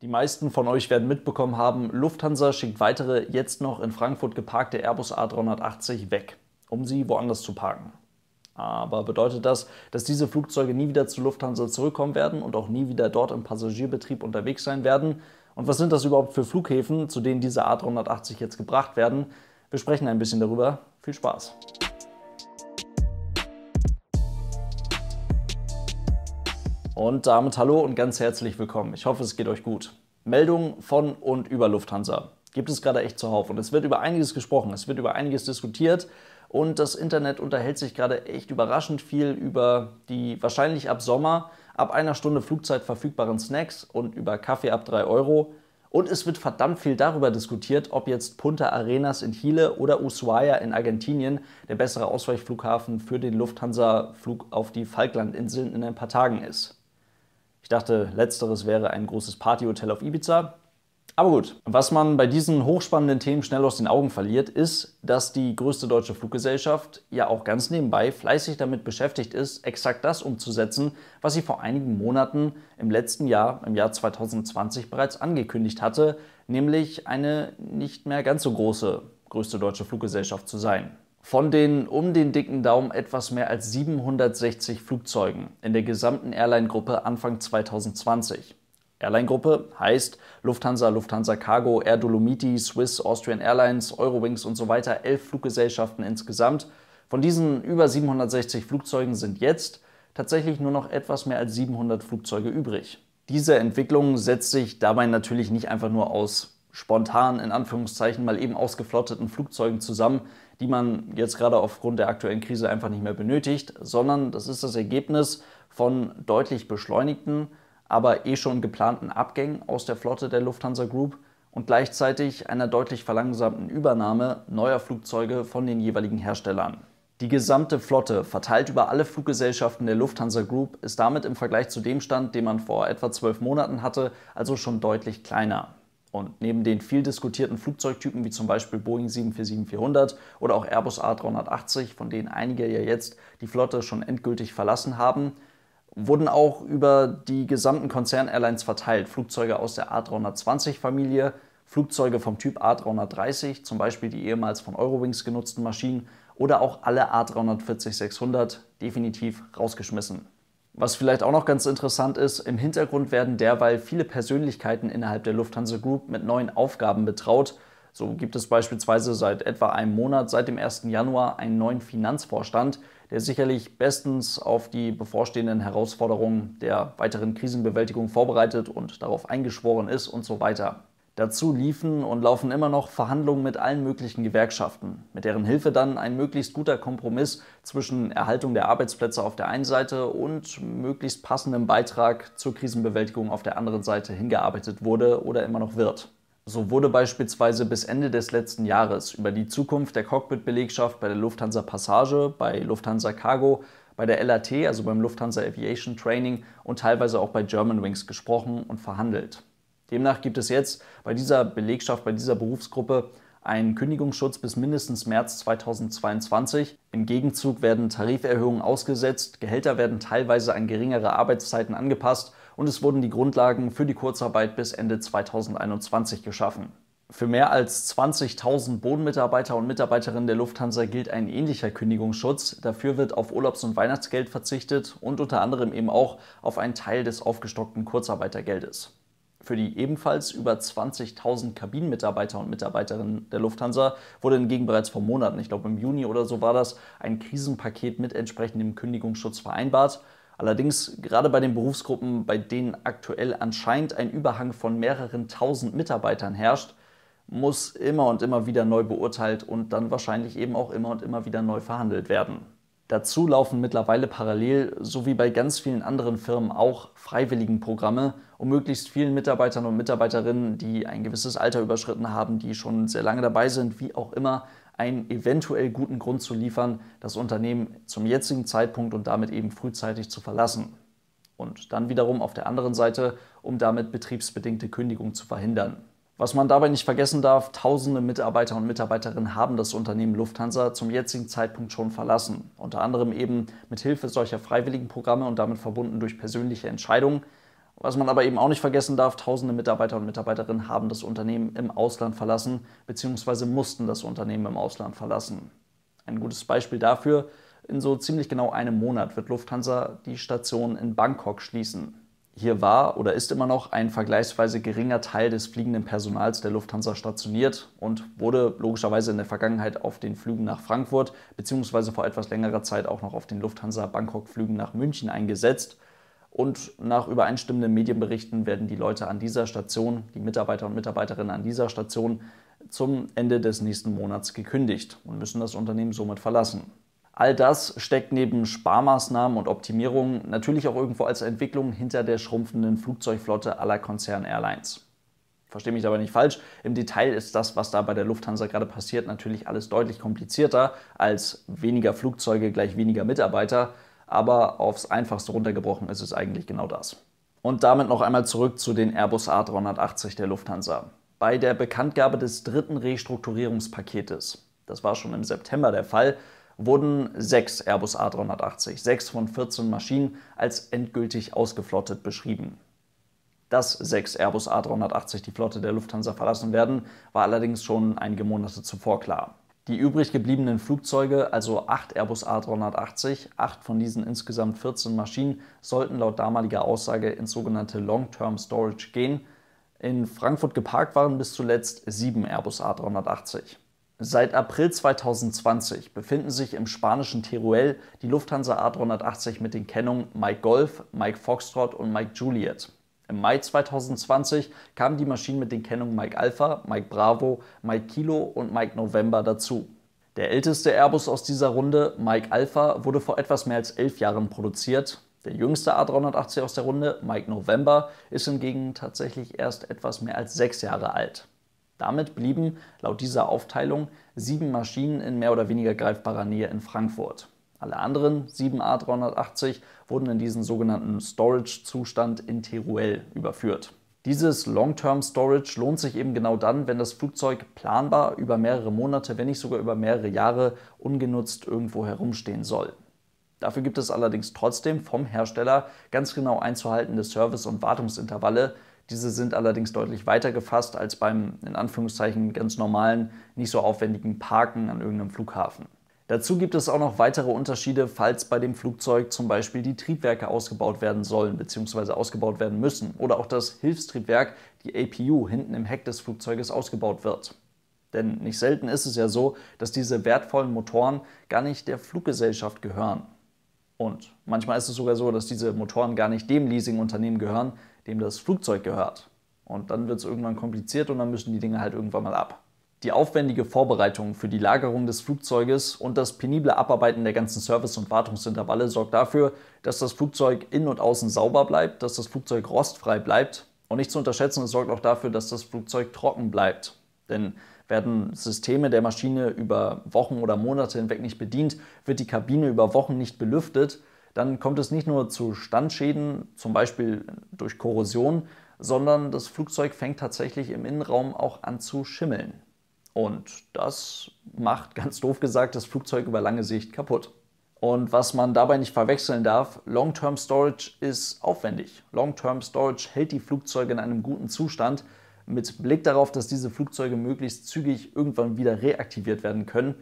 Die meisten von euch werden mitbekommen haben, Lufthansa schickt weitere jetzt noch in Frankfurt geparkte Airbus A380 weg, um sie woanders zu parken. Aber bedeutet das, dass diese Flugzeuge nie wieder zu Lufthansa zurückkommen werden und auch nie wieder dort im Passagierbetrieb unterwegs sein werden? Und was sind das überhaupt für Flughäfen, zu denen diese A380 jetzt gebracht werden? Wir sprechen ein bisschen darüber. Viel Spaß! Und damit hallo und ganz herzlich willkommen. Ich hoffe, es geht euch gut. Meldungen von und über Lufthansa gibt es gerade echt zuhauf. Und es wird über einiges gesprochen, es wird über einiges diskutiert. Und das Internet unterhält sich gerade echt überraschend viel über die wahrscheinlich ab Sommer, ab einer Stunde Flugzeit verfügbaren Snacks und über Kaffee ab 3 Euro. Und es wird verdammt viel darüber diskutiert, ob jetzt Punta Arenas in Chile oder Ushuaia in Argentinien der bessere Ausweichflughafen für den Lufthansa-Flug auf die Falklandinseln in ein paar Tagen ist. Ich dachte, letzteres wäre ein großes Partyhotel auf Ibiza. Aber gut, was man bei diesen hochspannenden Themen schnell aus den Augen verliert, ist, dass die größte deutsche Fluggesellschaft ja auch ganz nebenbei fleißig damit beschäftigt ist, exakt das umzusetzen, was sie vor einigen Monaten im letzten Jahr, im Jahr 2020 bereits angekündigt hatte, nämlich eine nicht mehr ganz so große größte deutsche Fluggesellschaft zu sein von den um den dicken Daumen etwas mehr als 760 Flugzeugen in der gesamten Airline-Gruppe Anfang 2020. Airline-Gruppe heißt Lufthansa, Lufthansa Cargo, Air Dolomiti, Swiss, Austrian Airlines, Eurowings und so weiter, elf Fluggesellschaften insgesamt. Von diesen über 760 Flugzeugen sind jetzt tatsächlich nur noch etwas mehr als 700 Flugzeuge übrig. Diese Entwicklung setzt sich dabei natürlich nicht einfach nur aus spontan in Anführungszeichen mal eben ausgeflotteten Flugzeugen zusammen, die man jetzt gerade aufgrund der aktuellen Krise einfach nicht mehr benötigt, sondern das ist das Ergebnis von deutlich beschleunigten, aber eh schon geplanten Abgängen aus der Flotte der Lufthansa Group und gleichzeitig einer deutlich verlangsamten Übernahme neuer Flugzeuge von den jeweiligen Herstellern. Die gesamte Flotte, verteilt über alle Fluggesellschaften der Lufthansa Group, ist damit im Vergleich zu dem Stand, den man vor etwa zwölf Monaten hatte, also schon deutlich kleiner. Und neben den viel diskutierten Flugzeugtypen wie zum Beispiel Boeing 747-400 oder auch Airbus A380, von denen einige ja jetzt die Flotte schon endgültig verlassen haben, wurden auch über die gesamten Konzern-Airlines verteilt Flugzeuge aus der A320-Familie, Flugzeuge vom Typ A330, zum Beispiel die ehemals von Eurowings genutzten Maschinen oder auch alle A340-600 definitiv rausgeschmissen. Was vielleicht auch noch ganz interessant ist, im Hintergrund werden derweil viele Persönlichkeiten innerhalb der Lufthansa Group mit neuen Aufgaben betraut. So gibt es beispielsweise seit etwa einem Monat, seit dem 1. Januar, einen neuen Finanzvorstand, der sicherlich bestens auf die bevorstehenden Herausforderungen der weiteren Krisenbewältigung vorbereitet und darauf eingeschworen ist und so weiter. Dazu liefen und laufen immer noch Verhandlungen mit allen möglichen Gewerkschaften, mit deren Hilfe dann ein möglichst guter Kompromiss zwischen Erhaltung der Arbeitsplätze auf der einen Seite und möglichst passendem Beitrag zur Krisenbewältigung auf der anderen Seite hingearbeitet wurde oder immer noch wird. So wurde beispielsweise bis Ende des letzten Jahres über die Zukunft der Cockpit-Belegschaft bei der Lufthansa Passage, bei Lufthansa Cargo, bei der LAT, also beim Lufthansa Aviation Training und teilweise auch bei Germanwings gesprochen und verhandelt. Demnach gibt es jetzt bei dieser Belegschaft, bei dieser Berufsgruppe einen Kündigungsschutz bis mindestens März 2022. Im Gegenzug werden Tariferhöhungen ausgesetzt, Gehälter werden teilweise an geringere Arbeitszeiten angepasst und es wurden die Grundlagen für die Kurzarbeit bis Ende 2021 geschaffen. Für mehr als 20.000 Bodenmitarbeiter und Mitarbeiterinnen der Lufthansa gilt ein ähnlicher Kündigungsschutz. Dafür wird auf Urlaubs- und Weihnachtsgeld verzichtet und unter anderem eben auch auf einen Teil des aufgestockten Kurzarbeitergeldes. Für die ebenfalls über 20.000 Kabinenmitarbeiter und Mitarbeiterinnen der Lufthansa wurde hingegen bereits vor Monaten, ich glaube im Juni oder so war das, ein Krisenpaket mit entsprechendem Kündigungsschutz vereinbart. Allerdings gerade bei den Berufsgruppen, bei denen aktuell anscheinend ein Überhang von mehreren tausend Mitarbeitern herrscht, muss immer und immer wieder neu beurteilt und dann wahrscheinlich eben auch immer und immer wieder neu verhandelt werden. Dazu laufen mittlerweile parallel, so wie bei ganz vielen anderen Firmen auch, Freiwilligenprogramme, um möglichst vielen Mitarbeitern und Mitarbeiterinnen, die ein gewisses Alter überschritten haben, die schon sehr lange dabei sind, wie auch immer, einen eventuell guten Grund zu liefern, das Unternehmen zum jetzigen Zeitpunkt und damit eben frühzeitig zu verlassen. Und dann wiederum auf der anderen Seite, um damit betriebsbedingte Kündigung zu verhindern. Was man dabei nicht vergessen darf, tausende Mitarbeiter und Mitarbeiterinnen haben das Unternehmen Lufthansa zum jetzigen Zeitpunkt schon verlassen. Unter anderem eben mit Hilfe solcher freiwilligen Programme und damit verbunden durch persönliche Entscheidungen. Was man aber eben auch nicht vergessen darf, tausende Mitarbeiter und Mitarbeiterinnen haben das Unternehmen im Ausland verlassen bzw. mussten das Unternehmen im Ausland verlassen. Ein gutes Beispiel dafür, in so ziemlich genau einem Monat wird Lufthansa die Station in Bangkok schließen. Hier war oder ist immer noch ein vergleichsweise geringer Teil des fliegenden Personals der Lufthansa stationiert und wurde logischerweise in der Vergangenheit auf den Flügen nach Frankfurt bzw. vor etwas längerer Zeit auch noch auf den Lufthansa Bangkok-Flügen nach München eingesetzt. Und nach übereinstimmenden Medienberichten werden die Leute an dieser Station, die Mitarbeiter und Mitarbeiterinnen an dieser Station, zum Ende des nächsten Monats gekündigt und müssen das Unternehmen somit verlassen. All das steckt neben Sparmaßnahmen und Optimierungen natürlich auch irgendwo als Entwicklung hinter der schrumpfenden Flugzeugflotte aller Konzern Airlines. Verstehe mich dabei nicht falsch, im Detail ist das, was da bei der Lufthansa gerade passiert, natürlich alles deutlich komplizierter als weniger Flugzeuge gleich weniger Mitarbeiter, aber aufs einfachste runtergebrochen ist es eigentlich genau das. Und damit noch einmal zurück zu den Airbus A380 der Lufthansa. Bei der Bekanntgabe des dritten Restrukturierungspaketes, das war schon im September der Fall, wurden sechs Airbus A380, sechs von 14 Maschinen, als endgültig ausgeflottet beschrieben. Dass sechs Airbus A380 die Flotte der Lufthansa verlassen werden, war allerdings schon einige Monate zuvor klar. Die übrig gebliebenen Flugzeuge, also acht Airbus A380, acht von diesen insgesamt 14 Maschinen, sollten laut damaliger Aussage ins sogenannte Long-Term Storage gehen. In Frankfurt geparkt waren bis zuletzt sieben Airbus A380. Seit April 2020 befinden sich im spanischen Teruel die Lufthansa A380 mit den Kennungen Mike Golf, Mike Foxtrot und Mike Juliet. Im Mai 2020 kamen die Maschinen mit den Kennungen Mike Alpha, Mike Bravo, Mike Kilo und Mike November dazu. Der älteste Airbus aus dieser Runde, Mike Alpha, wurde vor etwas mehr als elf Jahren produziert. Der jüngste A380 aus der Runde, Mike November, ist hingegen tatsächlich erst etwas mehr als sechs Jahre alt. Damit blieben laut dieser Aufteilung sieben Maschinen in mehr oder weniger greifbarer Nähe in Frankfurt. Alle anderen sieben A380 wurden in diesen sogenannten Storage-Zustand in Teruel überführt. Dieses Long-Term Storage lohnt sich eben genau dann, wenn das Flugzeug planbar über mehrere Monate, wenn nicht sogar über mehrere Jahre ungenutzt irgendwo herumstehen soll. Dafür gibt es allerdings trotzdem vom Hersteller ganz genau einzuhaltende Service- und Wartungsintervalle, diese sind allerdings deutlich weiter gefasst als beim in Anführungszeichen ganz normalen, nicht so aufwendigen Parken an irgendeinem Flughafen. Dazu gibt es auch noch weitere Unterschiede, falls bei dem Flugzeug zum Beispiel die Triebwerke ausgebaut werden sollen bzw. ausgebaut werden müssen oder auch das Hilfstriebwerk, die APU, hinten im Heck des Flugzeuges ausgebaut wird. Denn nicht selten ist es ja so, dass diese wertvollen Motoren gar nicht der Fluggesellschaft gehören. Und manchmal ist es sogar so, dass diese Motoren gar nicht dem Leasingunternehmen gehören, dem das Flugzeug gehört. Und dann wird es irgendwann kompliziert und dann müssen die Dinge halt irgendwann mal ab. Die aufwendige Vorbereitung für die Lagerung des Flugzeuges und das penible Abarbeiten der ganzen Service- und Wartungsintervalle sorgt dafür, dass das Flugzeug innen und außen sauber bleibt, dass das Flugzeug rostfrei bleibt und nicht zu unterschätzen, es sorgt auch dafür, dass das Flugzeug trocken bleibt. Denn werden Systeme der Maschine über Wochen oder Monate hinweg nicht bedient, wird die Kabine über Wochen nicht belüftet, dann kommt es nicht nur zu Standschäden, zum Beispiel durch Korrosion, sondern das Flugzeug fängt tatsächlich im Innenraum auch an zu schimmeln. Und das macht, ganz doof gesagt, das Flugzeug über lange Sicht kaputt. Und was man dabei nicht verwechseln darf, Long-Term Storage ist aufwendig. Long-Term Storage hält die Flugzeuge in einem guten Zustand mit Blick darauf, dass diese Flugzeuge möglichst zügig irgendwann wieder reaktiviert werden können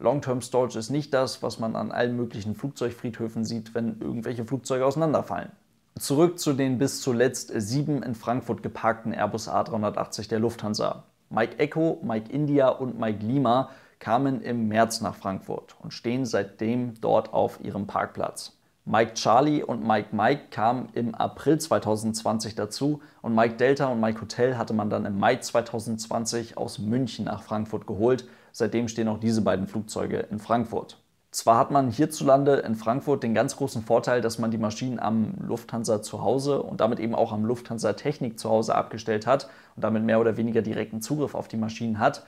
Long-Term Storage ist nicht das, was man an allen möglichen Flugzeugfriedhöfen sieht, wenn irgendwelche Flugzeuge auseinanderfallen. Zurück zu den bis zuletzt sieben in Frankfurt geparkten Airbus A380 der Lufthansa. Mike Echo, Mike India und Mike Lima kamen im März nach Frankfurt und stehen seitdem dort auf ihrem Parkplatz. Mike Charlie und Mike Mike kamen im April 2020 dazu und Mike Delta und Mike Hotel hatte man dann im Mai 2020 aus München nach Frankfurt geholt Seitdem stehen auch diese beiden Flugzeuge in Frankfurt. Zwar hat man hierzulande in Frankfurt den ganz großen Vorteil, dass man die Maschinen am Lufthansa zu Hause und damit eben auch am Lufthansa Technik zu Hause abgestellt hat und damit mehr oder weniger direkten Zugriff auf die Maschinen hat.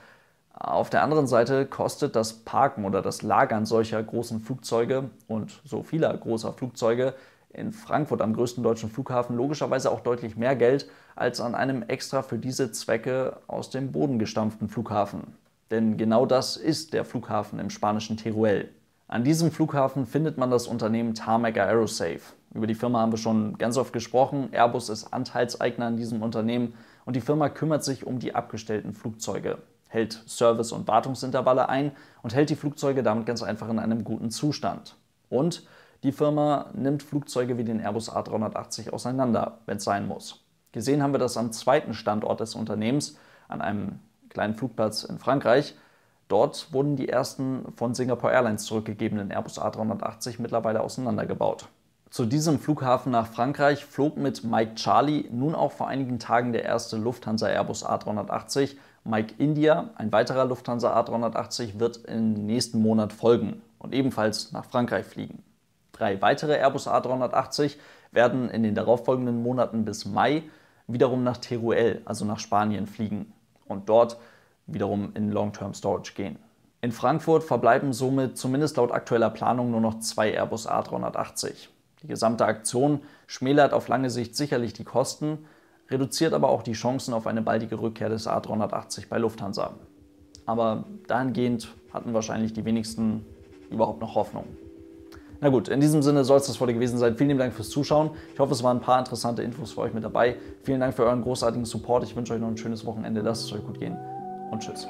Auf der anderen Seite kostet das Parken oder das Lagern solcher großen Flugzeuge und so vieler großer Flugzeuge in Frankfurt am größten deutschen Flughafen logischerweise auch deutlich mehr Geld als an einem extra für diese Zwecke aus dem Boden gestampften Flughafen. Denn genau das ist der Flughafen im spanischen Teruel. An diesem Flughafen findet man das Unternehmen Tarmac Aerosafe. Über die Firma haben wir schon ganz oft gesprochen. Airbus ist Anteilseigner an diesem Unternehmen und die Firma kümmert sich um die abgestellten Flugzeuge, hält Service- und Wartungsintervalle ein und hält die Flugzeuge damit ganz einfach in einem guten Zustand. Und die Firma nimmt Flugzeuge wie den Airbus A380 auseinander, wenn es sein muss. Gesehen haben wir das am zweiten Standort des Unternehmens, an einem kleinen Flugplatz in Frankreich. Dort wurden die ersten von Singapore Airlines zurückgegebenen Airbus A380 mittlerweile auseinandergebaut. Zu diesem Flughafen nach Frankreich flog mit Mike Charlie nun auch vor einigen Tagen der erste Lufthansa Airbus A380. Mike India, ein weiterer Lufthansa A380, wird im nächsten Monat folgen und ebenfalls nach Frankreich fliegen. Drei weitere Airbus A380 werden in den darauffolgenden Monaten bis Mai wiederum nach Teruel, also nach Spanien, fliegen und dort wiederum in Long-Term Storage gehen. In Frankfurt verbleiben somit zumindest laut aktueller Planung nur noch zwei Airbus A380. Die gesamte Aktion schmälert auf lange Sicht sicherlich die Kosten, reduziert aber auch die Chancen auf eine baldige Rückkehr des A380 bei Lufthansa. Aber dahingehend hatten wahrscheinlich die wenigsten überhaupt noch Hoffnung. Na gut, in diesem Sinne soll es das heute gewesen sein. Vielen lieben Dank fürs Zuschauen. Ich hoffe, es waren ein paar interessante Infos für euch mit dabei. Vielen Dank für euren großartigen Support. Ich wünsche euch noch ein schönes Wochenende. Lasst es euch gut gehen und tschüss.